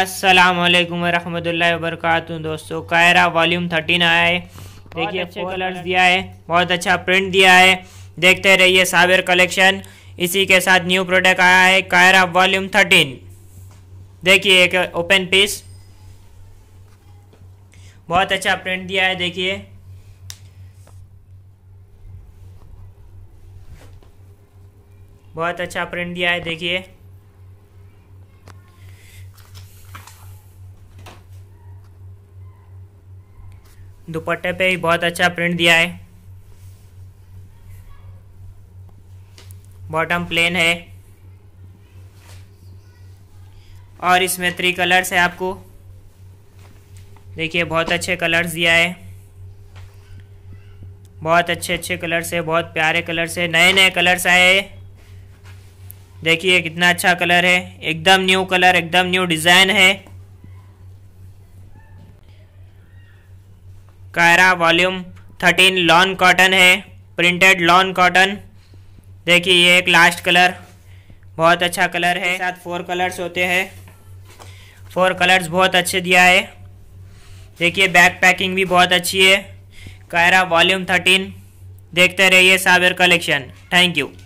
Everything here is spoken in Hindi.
असलकम वरहमल वरक दोस्तों कायरा वॉल्यूम थर्टीन आया है देखिए अच्छे कलर्स दिया है बहुत अच्छा प्रिंट दिया है देखते रहिए साबिर कलेक्शन इसी के साथ न्यू प्रोडक्ट आया है कायरा वॉल्यूम थर्टीन देखिए एक ओपन पीस बहुत अच्छा प्रिंट दिया है देखिए बहुत अच्छा प्रिंट दिया है देखिए दुपट्टे पे भी बहुत अच्छा प्रिंट दिया है बॉटम प्लेन है और इसमें थ्री कलर्स है आपको देखिए बहुत अच्छे कलर्स दिया है बहुत अच्छे अच्छे कलर्स है बहुत प्यारे कलर्स है नए नए कलर्स आए हैं देखिए कितना अच्छा कलर है एकदम न्यू कलर एकदम न्यू डिज़ाइन है Kaira volume thirteen lawn cotton है प्रिंटेड लॉन कॉटन देखिए ये एक लास्ट कलर बहुत अच्छा कलर है साथ फोर कलर्स होते हैं फोर कलर्स बहुत अच्छे दिया है देखिए बैक पैकिंग भी बहुत अच्छी है कायरा वॉल्यूम थर्टीन देखते रहिए साबिर कलेक्शन थैंक यू